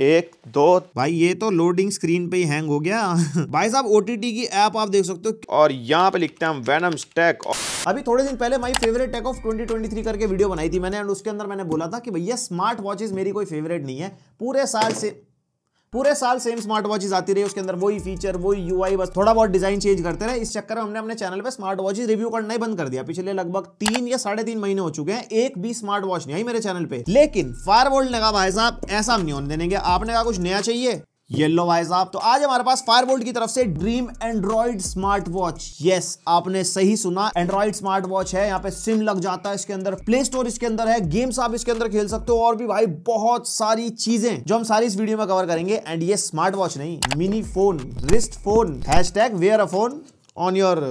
एक दो भाई ये तो लोडिंग स्क्रीन पे ही हैंग हो गया भाई साहब ओटीटी की ऐप आप देख सकते हो और यहाँ पे लिखते हैं वेनम स्टैक अभी थोड़े दिन पहले माई फेवरेट टेक ऑफ 2023 करके वीडियो बनाई थी मैंने और उसके अंदर मैंने बोला था कि भैया स्मार्ट वॉचेज मेरी कोई फेवरेट नहीं है पूरे साल से पूरे साल सेम स्मार्ट वॉचेज आती रही उसके अंदर वही फीचर वही यूआई बस थोड़ा बहुत डिजाइन चेंज करते रहे इस चक्कर में हमने अपने चैनल पर स्मार्ट वॉचेज रिव्यू करना ही बंद कर दिया पिछले लगभग तीन या साढ़े तीन महीने हो चुके हैं एक भी स्मार्ट वॉच नहीं आई मेरे चैनल पे लेकिन फायर वोल्ड ने कहा भाई साहब ऐसा हम नहीं होने देंगे आपने कहा कुछ नया चाहिए येलो भाई साहब तो आज हमारे पास फायरबोल्ट की तरफ से Dream Android smart watch yes आपने सही सुना एंड्रॉइड स्मार्ट वॉच है यहाँ पे सिम लग जाता है इसके अंदर प्ले स्टोर इसके अंदर है गेम्स आप इसके अंदर खेल सकते हो और भी भाई बहुत सारी चीजें जो हम सारी इस वीडियो में कवर करेंगे एंड ये स्मार्ट वॉच नहीं mini phone wrist phone hash tag wear a phone on your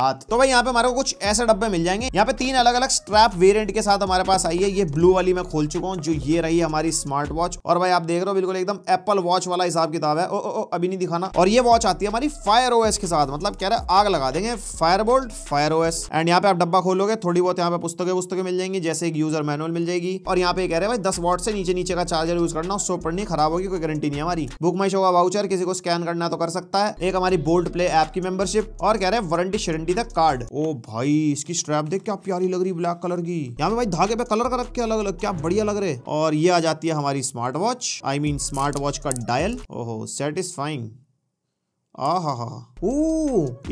हाथ तो भाई यहाँ पे हमारे को कुछ ऐसे डब्बे मिल जाएंगे यहाँ पे तीन अलग अलग स्ट्रैप वेरिएंट के साथ हमारे पास आई है ये ब्लू वाली मैं खोल चुका हूँ जो ये रही हमारी स्मार्ट वॉच और भाई आप देख रहे हो बिल्कुल एकदम एप्पल वॉच वाला हिसाब किताब है ओ, ओ, ओ अभी नहीं दिखाना और ये वॉच आती है हमारी फायर ओएस के साथ मतलब कह रहे आग लगा देंगे Fireboltt Fire OS and यहाँ पे आप डब्बा खोलोगे थोड़ी बहुत यहाँ पे पुस्तकें पुस्तकें मिल जाएंगी जैसे एक यूजर मैनुअल मिल जाएगी और यहाँ पे कह रहे हैं भाई दस वॉट से नीचे नीचे का चार्जर यूज करना सो नहीं खराब होगी कोई गारंटी नहीं हमारी बुक माई शो का वाउचर किसी को स्कैन करना तो कर सकता है एक हमारी बोल्ट प्ले ऐप की मेंबरशिप और कह रहे हैं वारंटी शरंडी द कार्ड ओ भाई इसकी स्ट्रैप देख क्या प्यारी लग रही ब्लैक कलर की यहाँ पे भाई धागे पे कलर का रख के अलग अलग क्या बढ़िया लग रहे और ये आ जाती है हमारी smart watch I mean smart watch का डायल ओहो सेटिस्फाइंग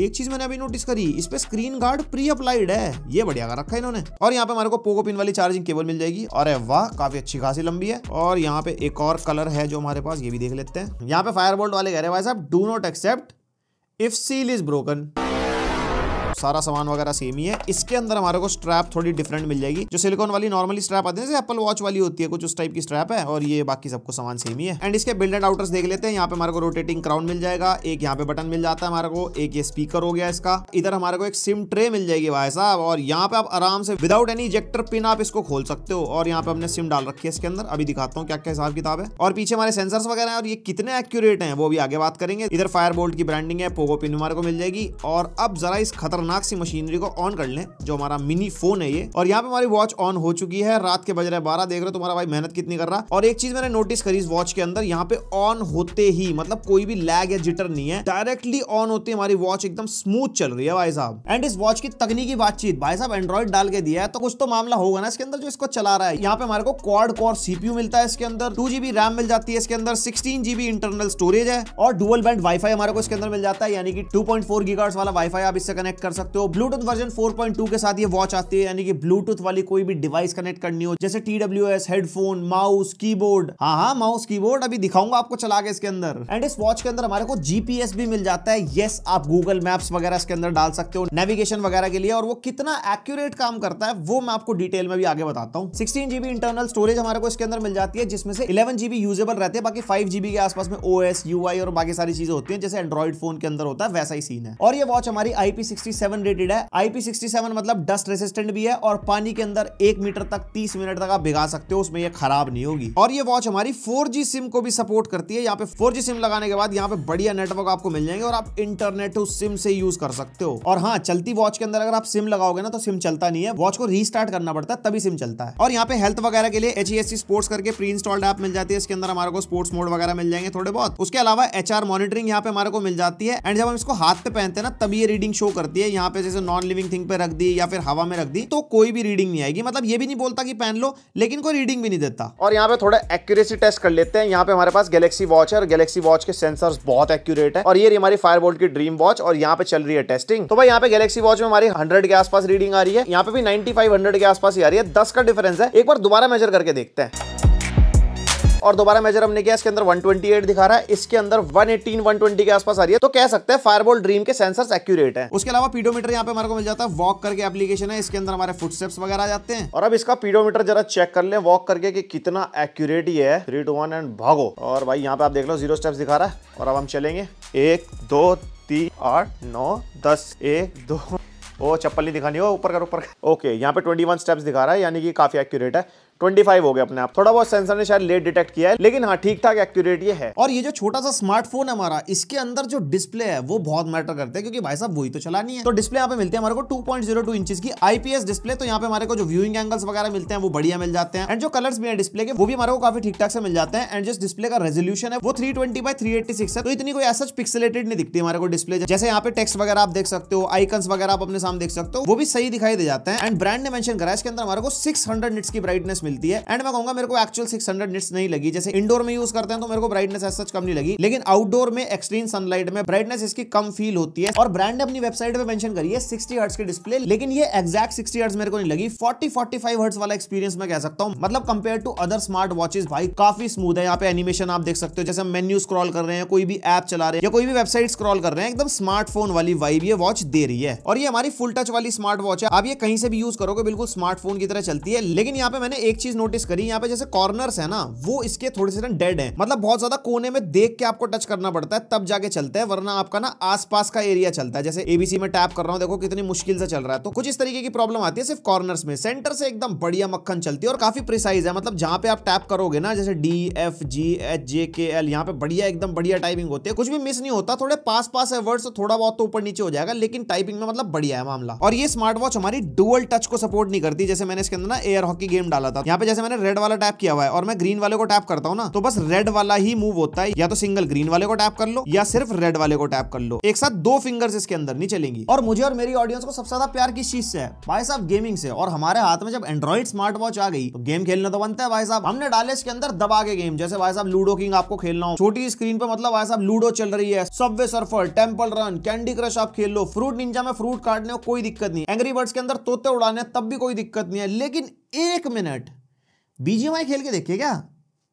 एक चीज मैंने अभी नोटिस करी इस पे स्क्रीन गार्ड प्री अप्लाइड है ये बढ़िया कर रखा है इन्होंने और यहाँ पे हमारे को पोको पिन वाली चार्जिंग केबल मिल जाएगी और वाह काफी अच्छी खासी लंबी है और यहाँ पे एक और कलर है जो हमारे पास ये भी देख लेते हैं यहाँ पे फायर वाले कह रहे भाई साहब do not accept if seal is broken सारा सामान वगैरह सेम ही है इसके अंदर हमारे को स्ट्रैप थोड़ी डिफरेंट मिल जाएगी जो सिलिकॉन वाली नॉर्मली स्ट्रैप आती है एप्पल वॉच वाली होती है कुछ उस टाइप की स्ट्रैप है और ये बाकी सबको सामान सेम ही है एंड इसके बिल्ड एंड आउटर्स देख लेते हैं यहाँ पे हमारे को रोटेटिंग क्राउन मिल जाएगा एक यहाँ पे बटन मिल जाता है हमारे को एक ये स्पीकर हो गया इसका इधर हमारे को एक सिम ट्रे मिल जाएगी भाई साहब और यहाँ पे आप आराम से विदाउट एनी इजेक्टर पिन आप इसको खोल सकते हो और यहाँ पे हमने सिम डाल रखी है इसके अंदर अभी दिखाता हूँ क्या क्या हिसाब किताब है और पीछे हमारे सेंसर्स वगैरह है और ये कितने एक्यूरेट है वो भी आगे बात करेंगे इधर फायर बोल्ट की ब्रांडिंग है पोगो पिन हमारे को मिल जाएगी और अब जरा इस खतरनाक खतरनाक सी मशीनरी को ऑन कर लें जो हमारा मिनी फोन है ये और यहाँ पे हमारी वॉच ऑन हो चुकी है रात के बज रहे बारह देख रहे हो तुम्हारा भाई मेहनत कितनी कर रहा और एक चीज मैंने नोटिस करी इस वॉच के अंदर यहाँ पे ऑन होते ही मतलब कोई भी लैग या जिटर नहीं है डायरेक्टली ऑन होते हमारी वॉच एकदम स्मूथ चल रही है भाई साहब एंड इस वॉच की तकनीकी बातचीत भाई साहब एंड्रॉइड डाल के दिया है तो कुछ तो मामला होगा ना इसके अंदर जो इसको चला रहा है यहाँ पे हमारे को क्वाड कोर सीपीयू मिलता है इसके अंदर टू जीबी रैम मिल जाती है इसके अंदर सिक्सटीन जीबी इंटरनल स्टोरेज है और डुअल बैंड वाईफाई हमारे को इसके अंदर मिल जाता है यानी कि टू पॉइंट फोर वाला वाईफाई आप इससे कनेक्ट कर सकते सकते हो ब्लूटूथ वर्जन 4.2 के साथ ये वॉच आती है यानी कि ब्लूटूथ वाली कोई भी डिवाइस कनेक्ट करनी हो जैसे टी हेडफोन माउस कीबोर्ड हाँ हाँ माउस कीबोर्ड अभी दिखाऊंगा आपको चला के इसके अंदर एंड इस वॉच के अंदर हमारे को जीपीएस भी मिल जाता है येस आप गूगल मैप्स वगैरह इसके अंदर डाल सकते हो नेविगेशन वगैरह के लिए और वो कितना एक्यूरेट काम करता है वो मैं आपको डिटेल में भी आगे बताता हूँ सिक्सटीन जीबी इंटरनल स्टोरेज हमारे को इसके अंदर मिल जाती है जिसमें से इलेवन जीबी यूजेबल रहते हैं बाकी फाइव जीबी के आसपास में ओएस यूआई और बाकी सारी चीजें होती हैं जैसे एंड्रॉइड फोन के अंदर होता है वैसा ही सीन है और ये वॉच हमारी आईपी सिक्सटी रेटेड है आईपी मतलब डस्ट रेसिस्टेंट भी है और पानी के अंदर एक मीटर तक तीस मिनट तक आप भिगा सकते हो उसमें यह खराब नहीं होगी और ये वॉच हमारी फोर सिम को भी सपोर्ट करती है यहाँ पे फोर सिम लगाने के बाद यहाँ पे बढ़िया नेटवर्क आपको मिल जाएंगे और आप इंटरनेट उस सिम से यूज कर सकते हो और हाँ चलती वॉच के अंदर अगर आप सिम लगाओगे ना तो सिम चलता नहीं है वॉच को रीस्टार्ट करना पड़ता है तभी सिम चलता है और यहाँ पे हेल्थ वगैरह के लिए एच ई एस स्पोर्ट्स करके प्री इंस्टॉल्ड ऐप मिल जाती है इसके अंदर हमारे को स्पोर्ट्स मोड वगैरह मिल जाएंगे थोड़े बहुत उसके अलावा एच आर मॉनिटरिंग यहाँ पे हमारे को मिल जाती है एंड जब हम इसको हाथ पे पहनते हैं ना तभी ये रीडिंग शो करती है यहाँ पे जैसे नॉन लिविंग थिंग पे रख दी या फिर हवा में रख दी तो कोई भी रीडिंग नहीं आएगी मतलब ये भी नहीं बोलता कि पहन लो लेकिन कोई रीडिंग भी नहीं देता और यहाँ पे थोड़ा एक्यूरेसी टेस्ट कर लेते हैं यहाँ पे हमारे पास गैलेक्सी वॉच है और गैलेक्सी वॉच के सेंसर बहुत एक्यूरेट है और ये हमारी फायरबोल्ट की ड्रीम वॉच और यहाँ पे चल रही है टेस्टिंग तो भाई यहाँ पे गैलेक्सी वॉच में हमारी हंड्रेड के आसपास रीडिंग आ रही है यहाँ पे भी नाइनटी के आसपास ही आ रही है दस का डिफरेंस है एक बार दोबारा मेजर करके देखते हैं और दोबारा मेजर हमने किया इसके अंदर 128 दिखा रहा है इसके अंदर 118 120 के आसपास आ रही है तो कह सकते हैं फायरबॉल ड्रीम के सेंसर्स एक्यूरेट है उसके अलावा पीडोमीटर यहाँ पे हमारे को मिल जाता है वॉक करके एप्लीकेशन है इसके अंदर हमारे फुटस्टेप्स वगैरह आ जाते हैं और अब इसका पीडोमीटर जरा चेक कर ले वॉक करके कि कितना एक्यूरेट ये है थ्री टू वन एंड भागो और भाई यहाँ पे आप देख लो जीरो स्टेप्स दिखा रहा है और अब हम चलेंगे एक दो तीन आठ नौ दस एक दो ओ चप्पल नहीं दिखानी हो ऊपर कर ऊपर ओके यहाँ पे 21 स्टेप्स दिखा रहा है यानी कि काफी एक्यूरेट है 25 हो गया अपने आप थोड़ा बहुत सेंसर ने शायद लेट डिटेक्ट किया है लेकिन हाँ ठीक ठाक एक्यूरेट ये है और ये जो छोटा सा स्मार्टफोन है हमारा इसके अंदर जो डिस्प्ले है वो बहुत मैटर करते हैं क्योंकि भाई साहब वही तो चलानी है तो डिस्प्ले यहाँ पे मिलते हैं हमारे को टू पॉइंट इंचेस की आईपीएस डिस्प्ले तो यहाँ पे हमारे को जो व्यूइंग एंगल्स वगैरह मिलते हैं वो बढ़िया मिल जाते हैं एंड जो कलर्स भी है डिस्प्ले के वो भी हमारे को काफी ठीक ठाक से मिल जाते हैं एंड जिस डिस्प्ले का रेजोल्यूशन है वो three twenty by three six है तो इतनी कोई ऐसा पिक्सलेटेड नहीं दिखती हमारे को डिस्प्ले जैसे यहाँ पे टेक्स्ट वगैरह आप देख सकते हो आइकन्स वगैरह आप अपने सामने देख सकते हो वो भी सही दिखाई दे जाते हैं एंड ब्रांड ने मैं करा इसके अंदर हमारे को सिक्स हंड्रेड की ब्राइटनेस मिलती है एंड मैं कहूंगा मेरे को एक्चुअल सिक्स हंड्रेड निट्स नहीं लगी जैसे इंडोर में यूज करते हैं तो मेरे को ब्राइटनेस एज सच कम नहीं लगी लेकिन आउटडोर में एक्सट्रीम सनलाइट में ब्राइटनेस इसकी कम फील होती है और ब्रांड ने अपनी वेबसाइट पर मेंशन करी है 60 हर्ट्स की डिस्प्ले लेकिन ये एक्जैक्ट सिक्सटी हर्ट्स मेरे को नहीं लगी फोर्टी 45 हर्ट्स वाला एक्सपीरियंस मैं कह सकता हूँ मतलब compare to other smart watches भाई काफी स्मूथ है यहाँ पे एनिमेशन आप देख सकते हो जैसे मेन्यू स्क्रॉल कर रहे हैं कोई भी ऐप चला रहे हैं या कोई भी वेबसाइट स्क्रॉल कर रहे हैं एकदम स्मार्टफोन वाली वाइब ये वॉच दे रही है और ये हमारी फुल टच वाली स्मार्ट वॉच है आप ये कहीं से भी यूज करोगे बिल्कुल स्मार्टफोन की तरह चलती है लेकिन यहाँ पे मैंने एक एक चीज नोटिस करी यहाँ पे जैसे कॉर्नर्स है ना वो इसके थोड़े से ना डेड है मतलब बहुत ज्यादा कोने में देख के आपको टच करना पड़ता है तब जाके चलता है वरना आपका ना आसपास का एरिया चलता है जैसे एबीसी में टैप कर रहा हूँ देखो कितनी मुश्किल से चल रहा है तो कुछ इस तरीके की प्रॉब्लम आती है सिर्फ कॉर्नर्स में सेंटर से एकदम बढ़िया मक्खन चलती है और काफी प्रिसाइज है मतलब जहां पे आप टैप करोगे ना जैसे D F G H J K L यहाँ पे बढ़िया एकदम बढ़िया टाइपिंग होती है कुछ भी मिस नहीं होता थोड़े पास पास है वर्ड तो थोड़ा बहुत तो ऊपर नीचे हो जाएगा लेकिन टाइपिंग में मतलब बढ़िया है मामला और ये स्मार्ट वॉच हमारी डुअल टच को सपोर्ट नहीं करती जैसे मैंने इसके अंदर ना एयर हॉकी गेम डाला था यहाँ पे जैसे मैंने रेड वाला टैप किया हुआ है और मैं ग्रीन वाले को टैप करता हूँ ना तो बस रेड वाला ही मूव होता है या तो सिंगल ग्रीन वाले को टैप कर लो या सिर्फ रेड वाले को टैप कर लो एक साथ दो फिंगर्स इसके अंदर नहीं चलेंगी और मुझे और मेरी ऑडियंस को सबसे ज्यादा प्यार किस चीज से है भाई साहब गेमिंग से और हमारे हाथ में जब एंड्रॉइड स्मार्ट वॉच आ गई तो गेम खेलना तो बनता है भाई साहब हमने डाले इसके अंदर दबा के गेम जैसे भाई साहब लूडो किंग आपको खेलना हो छोटी स्क्रीन पर मतलब भाई साहब लूडो चल रही है Subway Surfer Temple Run Candy Crush आप खेल लो फ्रूट निंजा में फ्रूट काटने को कोई दिक्कत नहीं एंग्री बर्ड्स के अंदर तोते उड़ाने तब भी कोई दिक्कत नहीं है लेकिन एक मिनट बीजीएमआई खेल के देखिए क्या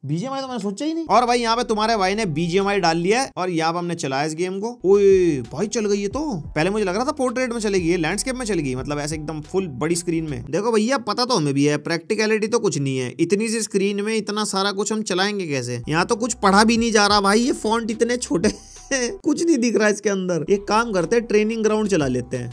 बीजेएमआई तो मैंने सोचा ही नहीं और भाई यहाँ पे तुम्हारे भाई ने बीजेएमआई डाल लिया है और यहाँ पे हमने चलाया इस गेम को ओए भाई चल गई ये तो पहले मुझे लग रहा था पोर्ट्रेट में चलेगी लैंडस्केप में चलेगी मतलब ऐसे एकदम फुल बड़ी स्क्रीन में देखो भैया पता तो हमें भी है प्रैक्टिकलिटी तो कुछ नहीं है इतनी सी स्क्रीन में इतना सारा कुछ हम चलाएंगे कैसे यहाँ तो कुछ पढ़ा भी नहीं जा रहा भाई ये फॉन्ट इतने छोटे कुछ नहीं दिख रहा है इसके अंदर एक काम करते हैं ट्रेनिंग ग्राउंड चला लेते हैं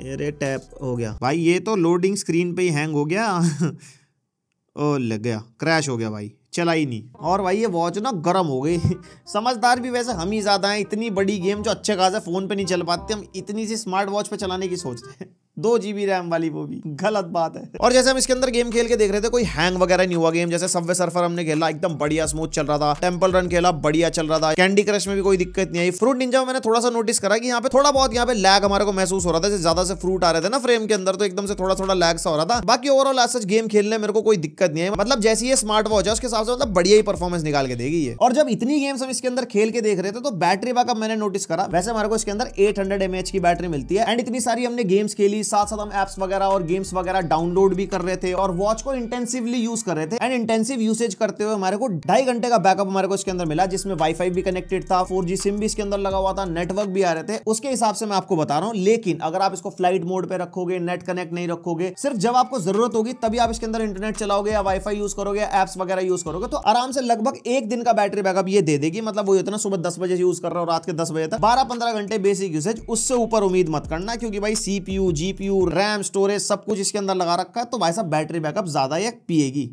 अरे टैप हो गया भाई ये तो लोडिंग स्क्रीन पे ही हैंग हो गया ओ लग गया क्रैश हो गया भाई चला ही नहीं और भाई ये वॉच ना गर्म हो गई समझदार भी वैसे हम ही ज़्यादा हैं इतनी बड़ी गेम जो अच्छे खासे फ़ोन पे नहीं चल पाते हम इतनी सी स्मार्ट वॉच पे चलाने की सोचते हैं दो जीबी रैम वाली वो भी गलत बात है और जैसे हम इसके अंदर गेम खेल के देख रहे थे कोई हैंग वगैरह नहीं हुआ गेम जैसे सबवे सर्फर हमने खेला एकदम बढ़िया स्मूथ चल रहा था टेंपल रन खेला बढ़िया चल रहा था कैंडी क्रश में भी कोई दिक्कत नहीं आई फ्रूट निंजा में मैंने थोड़ा सा नोटिस करा कि यहाँ पे थोड़ा बहुत यहाँ पे लैग हमारे को महसूस हो रहा था जैसे ज्यादा से फ्रूट आ रहे थे ना फ्रेम के अंदर तो एकदम से थोड़ा थोड़ा लैग सा हो रहा था बाकी ओवरऑल आज सच गेम खेलने मेरे को कोई दिक्कत नहीं है मतलब जैसी ये स्मार्ट वॉच है उसके हिसाब से मतलब बढ़िया ही परफॉर्मेंस निकाल के देगी ये और जब इतनी गेम्स हम इसके अंदर खेल के देख रहे थे तो बैटरी बैकअप मैंने नोटिस करा वैसे हमारे को इसके अंदर एट हंड्रेड की बैटरी मिलती है एंड इतनी सारी हमने गेम्स खेली ही साथ साथ हम एप्स वगैरह और गेम्स वगैरह डाउनलोड भी कर रहे थे और वॉच को इंटेंसिवली यूज कर रहे थे एंड इंटेंसिव यूसेज करते हुए हमारे को ढाई घंटे का बैकअप हमारे को इसके अंदर मिला जिसमें वाईफाई भी कनेक्टेड था फोर सिम भी इसके अंदर लगा हुआ था नेटवर्क भी आ रहे थे उसके हिसाब से मैं आपको बता रहा हूँ लेकिन अगर आप इसको फ्लाइट मोड पर रखोगे नेट कनेक्ट नहीं रखोगे सिर्फ जब आपको जरूरत होगी तभी आप इसके अंदर इंटरनेट चलाओगे या वाईफाई यूज करोगे या एप्स वगैरह यूज करोगे तो आराम से लगभग एक दिन का बैटरी बैकअप ये दे देगी मतलब वो इतना सुबह दस बजे यूज कर रहा हूँ रात के दस बजे तक बारह पंद्रह घंटे बेसिक यूसेज उससे ऊपर उम्मीद मत करना क्योंकि भाई सीपीयू जी सीपीयू रैम स्टोरेज सब कुछ इसके अंदर लगा रखा है तो भाई साहब बैटरी बैकअप ज़्यादा या पिएगी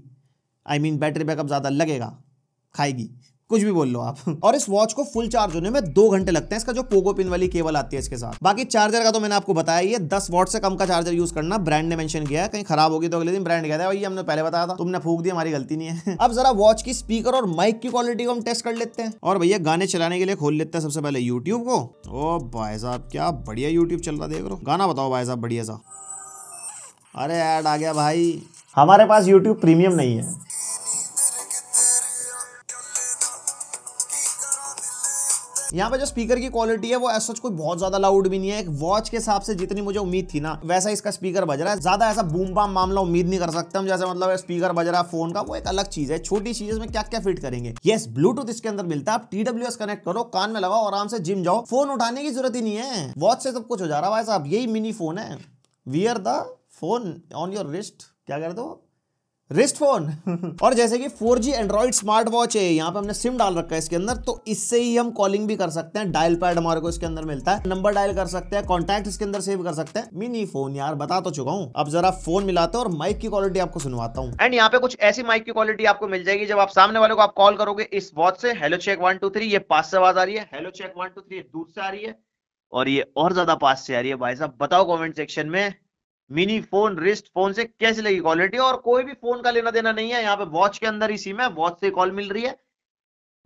आई मीन बैटरी बैकअप ज़्यादा लगेगा खाएगी कुछ भी बोल लो आप और इस वॉच को फुल चार्ज होने में दो घंटे लगते हैं इसका जो पोगो पिन वाली केबल आती है इसके साथ बाकी चार्जर का तो मैंने आपको बताया ये दस वॉट से कम का चार्जर यूज करना ब्रांड ने मेंशन किया है कहीं खराब होगी तो अगले दिन ब्रांड कहता है भाई हमने पहले बताया था तुमने फूक दी हमारी गलती नहीं है अब जरा वॉच की स्पीकर और माइक की क्वालिटी को हम टेस्ट कर लेते हैं और भैया गाने चलाने के लिए खोल लेते हैं सबसे पहले यूट्यूब को ओ भाई साहब क्या बढ़िया यूट्यूब चल रहा देख रहा गाना बताओ भाई साहब बढ़िया सा अरे ऐड आ गया भाई हमारे पास यूट्यूब प्रीमियम नहीं है यहाँ पे जो स्पीकर की क्वालिटी है वो एस कोई बहुत ज्यादा लाउड भी नहीं है एक वॉच के हिसाब से जितनी मुझे उम्मीद थी ना वैसा इसका स्पीकर बज रहा है ज्यादा ऐसा बूम बाम मामला उम्मीद नहीं कर सकता हम जैसे मतलब स्पीकर बज रहा है फोन का वो एक अलग चीज है छोटी चीज में क्या क्या फिट करेंगे ये ब्लूटूथ इसके अंदर मिलता है आप टीडब्ल्यू कनेक्ट करो कान में लगाओ आराम से जिम जाओ फोन उठाने की जरूरत ही नहीं है वॉच से सब कुछ हो जा रहा है भाई साहब यही मिनी फोन है wear the phone on your wrist क्या कर दो रिस्ट फोन और जैसे कि 4G जी एंड्रॉइड स्मार्ट वॉच है यहाँ पे हमने सिम डाल रखा है इसके अंदर तो इससे ही हम कॉलिंग भी कर सकते हैं डायल पैड हमारे को इसके अंदर मिलता है नंबर डायल कर सकते हैं कॉन्टैक्ट इसके अंदर सेव कर सकते हैं मिनी फोन यार बता तो चुका हूँ अब जरा फोन मिलाते हैं और माइक की क्वालिटी आपको सुनवाता हूँ एंड यहाँ पे कुछ ऐसी माइक की क्वालिटी आपको मिल जाएगी जब आप सामने वाले को आप कॉल करोगे इस वॉच से hello check one two three ये पास से आवाज आ रही है चेक वन टू थ्री दूर से आ रही है और ये और ज्यादा पास से आ रही है भाई साहब बताओ कॉमेंट सेक्शन में मिनी फोन रिस्ट फोन से कैसे लगी क्वालिटी और कोई भी फोन का लेना देना नहीं है यहाँ पे वॉच के अंदर ही सिम है वॉच से कॉल मिल रही है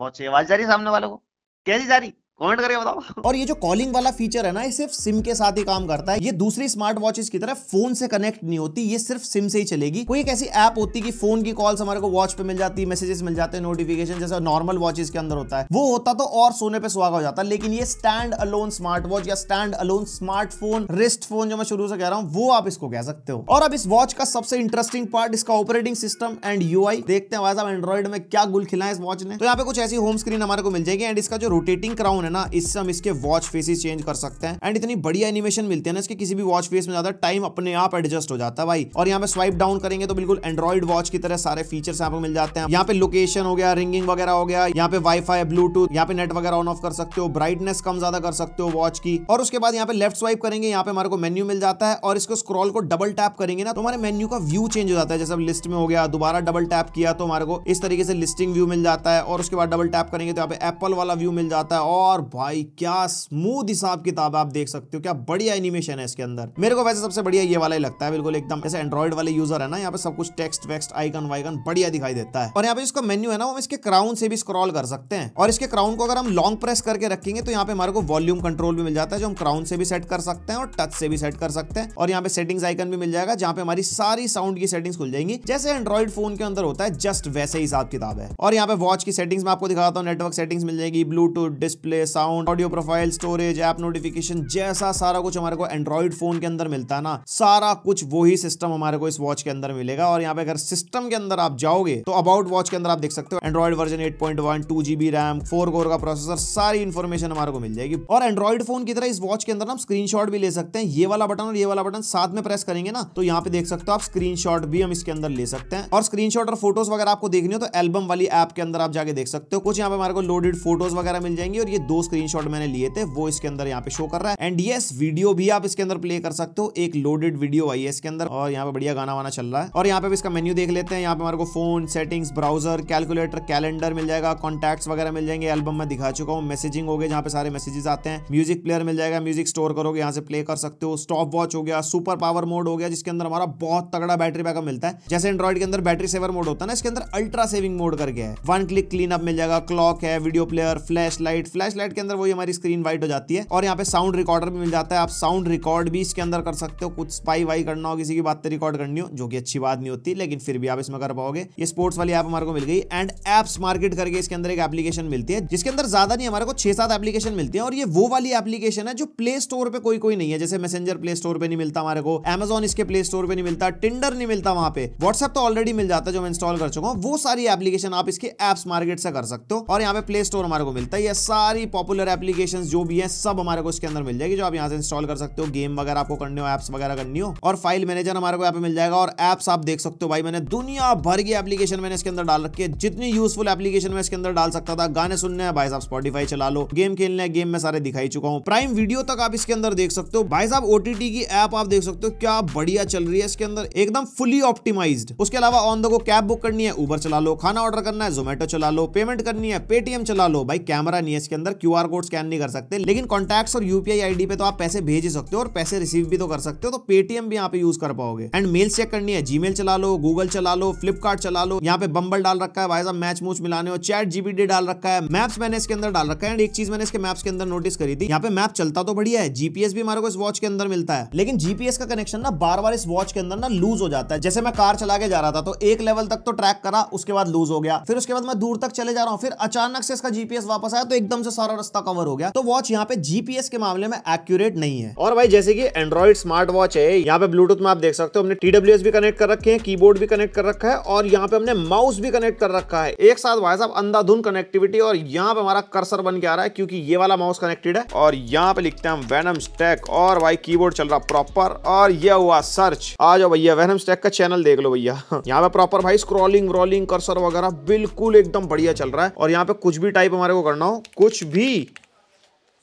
वॉच से आवाज जा रही है सामने वालों को कैसी जा रही कमेंट करके बताओ और ये जो कॉलिंग वाला फीचर है ना ये सिर्फ सिम के साथ ही काम करता है ये दूसरी स्मार्ट वॉचेस की तरह फोन से कनेक्ट नहीं होती ये सिर्फ सिम से ही चलेगी कोई एक ऐसी ऐप होती कि फोन की कॉल्स हमारे को वॉच पे मिल जाती है मैसेजेस मिल जाते हैं नोटिफिकेशन जैसा नॉर्मल वॉचेस के अंदर होता है वो होता तो और सोने पर सुहागा हो जाता लेकिन ये स्टैंड अलोन स्मार्ट वॉच या stand alone smartphone wrist phone जो मैं शुरू से कह रहा हूँ वो आप इसको कह सकते हो और अब इस वॉच का सबसे इंटरेस्टिंग पार्ट इसका ऑपरेटिंग सिस्टम एंड यू देखते हैं भाई एंड्रॉइड में क्या गुल खिला है इस वॉच ने तो यहाँ पे कुछ ऐसी होम स्क्रीन हमारे को मिल जाएगी एंड इसका जो रोटेटिंग क्राउन फोन है ना इससे हम इसके वॉच फेसिस चेंज कर सकते हैं एंड इतनी बढ़िया एनिमेशन मिलती है ना इसके किसी भी वॉच फेस में ज्यादा टाइम अपने आप एडजस्ट हो जाता है भाई और यहाँ पे स्वाइप डाउन करेंगे तो बिल्कुल एंड्रॉइड वॉच की तरह सारे फीचर्स यहाँ पे मिल जाते हैं यहाँ पे लोकेशन हो गया रिंगिंग वगैरह हो गया यहाँ पे वाईफाई ब्लूटूथ यहाँ पे नेट वगैरह ऑन ऑफ कर सकते हो ब्राइटनेस कम ज्यादा कर सकते हो वॉच की और उसके बाद यहाँ पे लेफ्ट स्वाइप करेंगे यहाँ पे हमारे को मेन्यू मिल जाता है और इसको स्क्रॉल को डबल टैप करेंगे ना तो हमारे मेन्यू का व्यू चेंज हो जाता है जैसे लिस्ट में हो गया दोबारा डबल टैप किया तो हमारे को इस तरीके से लिस्टिंग व्यू मिल जाता है और उसके बाद डबल टैप करेंगे तो यहाँ पे एप्पल वाला व्यू मिल जाता है और और भाई क्या स्मूथ हिसाब किताब आप देख सकते हो क्या बढ़िया एनिमेशन है इसके अंदर मेरे को वैसे सबसे बढ़िया ये वाला ही लगता है बिल्कुल एकदम ऐसे एंड्रॉइड वाले यूजर है ना यहाँ पे सब कुछ टेक्स्ट वेक्स्ट आइकन वाइकन बढ़िया दिखाई देता है और यहाँ पे इसका मेन्यू है ना हम इसके क्राउन से भी स्क्रॉल कर सकते हैं और इसके क्राउन को अगर हम लॉन्ग प्रेस करके रखेंगे तो यहाँ पे हमारे को वॉल्यूम कंट्रोल भी मिल जाता है जो हम क्राउन से भी सेट कर सकते हैं और टच से भी सेट कर सकते हैं और यहाँ पे सेटिंग्स आइकन भी मिल जाएगा जहाँ पे हमारी सारी साउंड की सेटिंग्स खुल जाएंगी जैसे एंड्रॉइड फोन के अंदर होता है जस्ट वैसे ही हिसाब किताब है और यहाँ पे वॉच की सेटिंग्स में आपको दिखाता हूँ नेटवर्क सेटिंग्स मिल जाएगी Bluetooth display sound audio profile storage app notification जैसा सारा कुछ हमारे को एंड्रॉइड फोन के अंदर मिलता है ना सारा कुछ वही सिस्टम हमारे को इस वॉच के अंदर मिलेगा और यहाँ पे अगर सिस्टम के अंदर आप जाओगे तो अबाउट वॉच के अंदर आप देख सकते हो Android version eight point one two GB RAM four core का प्रोसेसर सारी इन्फॉर्मेशन हमारे को मिल जाएगी और एंड्रॉइड फोन की तरह इस वॉच के अंदर हम स्क्रीनशॉट भी ले सकते हैं ये वाला बटन और ये वाला बटन साथ में प्रेस करेंगे ना तो यहाँ पे देख सकते हो आप स्क्रीनशॉट भी हम इसके अंदर ले सकते हैं और स्क्रीनशॉट और फोटोज वगैरह आपको देखनी हो तो एल्बम वाली एप के अंदर आप जाके देख सकते हो कुछ यहाँ पे हमारे को लोडेड फोटोज वगैरह मिल जाएंगे और ये दो स्क्रीन मैंने लिए थे वो इसके अंदर यहाँ पे शो कर रहा है एंड ये वीडियो भी आप इसके अंदर प्ले कर सकते हो एक लोडेड वीडियो आई है इसके अंदर और यहाँ पे बढ़िया गाना वाना चल रहा है और यहाँ पे इसका मेन्यू देख लेते हैं यहाँ पे हमारे को phone settings browser calculator calendar मिल जाएगा कॉन्टैक्ट्स वगैरह मिल जाएंगे एल्बम में दिखा चुका हूँ मैसेजिंग हो गए जहाँ पे सारे मैसेजेस आते हैं म्यूजिक प्लेयर मिल जाएगा म्यूजिक स्टोर करोगे यहाँ से प्ले कर सकते हो स्टॉप वॉच हो गया सुपर पावर मोड हो गया जिसके अंदर हमारा बहुत तगड़ा बैटरी बैकअप मिलता है जैसे एंड्रॉइड के अंदर बैटरी सेवर मोड होता है ना इसके अंदर अल्ट्रा सेविंग मोड करके वन क्लिक क्लीन अप मिल जाएगा क्लॉक है video player flash light flash light flat के अंदर वही हमारी स्क्रीन वाइट हो जाती है और यहाँ पे साउंड रिकॉर्डर भी मिल जाता है आप साउंड रिकॉर्ड भी इसके अंदर कर सकते हो कुछ स्पाई वाई करना हो किसी की बात रिकॉर्ड करनी हो जो कि अच्छी बात नहीं होती लेकिन फिर भी आप इसमें कर पाओगे ये स्पोर्ट्स वाली ऐप हमारे को मिल गई एंड एप्स मार्केट करके इसके अंदर एक एप्लीकेशन मिलती है जिसके अंदर ज्यादा नहीं हमारे को छह सात एप्लीकेशन मिलती है और ये वो वाली एप्लीकेशन है जो प्ले स्टोर पर कोई कोई नहीं है जैसे मैसेंजर प्ले स्टोर पर नहीं मिलता हमारे को एमेजन इसके प्ले स्टोर पर नहीं मिलता टिंडर नहीं मिलता वहां पर व्हाट्सएप तो ऑलरेडी मिल जाता है जो मैं इंस्टॉल कर चुका हूँ वो सारी एप्लीकेशन आप इसके एप्स मार्केट से कर सकते हो और यहाँ पे प्ले स्टोर हमारे को मिलता है ये सारी पॉपुलर एप्लीकेशन जो भी है सब हमारे को इसके अंदर मिल जाएगी जो आप यहाँ से इंस्टॉल कर सकते हो गेम वगैरह आपको करने हो एप्स वगैरह करनी हो और फाइल मैनेजर हमारे को यहाँ पे मिल जाएगा और एप्स आप देख सकते हो भाई मैंने दुनिया भर की एप्लीकेशन मैंने इसके अंदर डाल रखी है जितनी यूजफुल एप्लीकेशन में इसके अंदर डाल सकता था गाने सुनने भाई साहब स्पॉटीफाई चला लो गेम खेलने गेम में सारे दिखाई चुका हूँ प्राइम वीडियो तक आप इसके अंदर देख सकते हो भाई साहब ओटीटी की एप आप देख सकते हो क्या बढ़िया चल रही है इसके अंदर एकदम फुली ऑप्टिमाइज उसके अलावा on the go cab book करनी है उबर चला लो खाना ऑर्डर करना है जोमेटो चला लो पेमेंट करनी है पेटीएम चला लो भाई कैमरा नहीं है इसके अंदर क्यू कोड स्कैन नहीं कर सकते लेकिन कॉन्टैक्ट्स और यूपीआई आईडी पे तो आप पैसे भेज ही सकते हो और पैसे रिसीव भी तो कर सकते हो तो पेटीएम भी यहाँ पे यूज कर पाओगे एंड मेल चेक करनी है जीमेल चला लो गूगल चला लो फ्लिपकार्ट चला लो यहाँ पे बंबल डाल रखा है भाई साहब मैच मूच मिलाने हो चैट जीबीडी डाल रखा है मैप्स मैंने इसके अंदर डाल रखा है एंड एक चीज मैंने इसके मैप्स के अंदर नोटिस करी थी यहाँ पे मैप चलता तो बढ़िया है जीपीएस भी हमारे को इस वॉच के अंदर मिलता है लेकिन जीपीएस का कनेक्शन ना बार बार इस वॉच के अंदर ना लूज हो जाता है जैसे मैं कार चला के जा रहा था तो एक लेवल तक तो ट्रैक करा उसके बाद लूज हो गया फिर उसके बाद मैं दूर तक चले जा रहा हूँ फिर अचानक से इसका जीपीएस वापस आया तो एकदम से सारा सारा रास्ता कवर हो गया तो वॉच यहाँ पे जीपीएस के मामले में एक्यूरेट नहीं है और भाई जैसे की एंड्रॉइड स्मार्ट वॉच है यहाँ पे ब्लूटूथ में आप देख सकते हो हमने टीडब्ल्यू भी कनेक्ट कर रखे है कीबोर्ड भी कनेक्ट कर रखा है और यहाँ पे हमने माउस भी कनेक्ट कर रखा है एक साथ भाई साहब अंधाधुन कनेक्टिविटी और यहाँ पे हमारा कर्सर बन के आ रहा है क्योंकि ये वाला माउस कनेक्टेड है और यहाँ पे लिखते हैं वेनम स्टैक और भाई कीबोर्ड चल रहा प्रॉपर और ये हुआ सर्च आ जाओ भैया वेनम स्टैक का चैनल देख लो भैया यहाँ पे प्रॉपर भाई स्क्रॉलिंग रोलिंग कर्सर वगैरह बिल्कुल एकदम बढ़िया चल रहा है और यहाँ पे कुछ भी टाइप हमारे को करना हो कुछ भी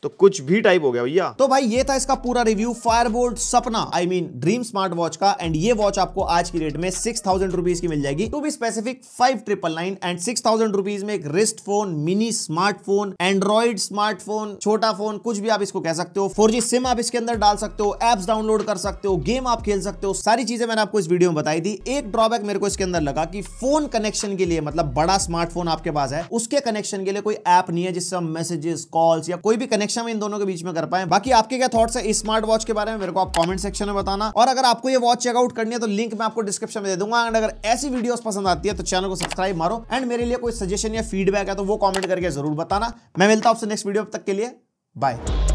तो कुछ भी टाइप हो गया भैया तो भाई ये था इसका पूरा रिव्यू फायरबोल्ट सपना I mean dream smart watch का एंड ये वॉच आपको आज की रेट में सिक्स थाउजेंड रुपीज की मिल जाएगी to be specific five triple nine and six thousand rupees में एक wrist phone mini smartphone Android smartphone छोटा फोन कुछ भी आप इसको कह सकते हो फोर सिम आप इसके अंदर डाल सकते हो एप्स डाउनलोड कर सकते हो गेम आप खेल सकते हो सारी चीजें मैंने आपको इस वीडियो में बताई थी एक ड्रॉबैक मेरे को इसके अंदर लगा कि फोन कनेक्शन के लिए मतलब बड़ा स्मार्टफोन आपके पास है उसके कनेक्शन के लिए कोई ऐप नहीं है जिससे हम मैसेजेस कॉल्स या कोई भी कनेक्शन कनेक्शन हम इन दोनों के बीच में कर पाए बाकी आपके क्या थॉट्स है स्मार्ट वॉच के बारे में मेरे को आप कमेंट सेक्शन में बताना और अगर आपको ये वॉच चेकआउट करनी है तो लिंक मैं आपको डिस्क्रिप्शन में दे दूंगा एंड अगर ऐसी वीडियो पसंद आती है तो चैनल को सब्सक्राइब मारो एंड मेरे लिए कोई सजेशन या फीडबैक है तो वो कॉमेंट करके जरूर बताना मैं मिलता हूं आपसे नेक्स्ट वीडियो तक के लिए बाय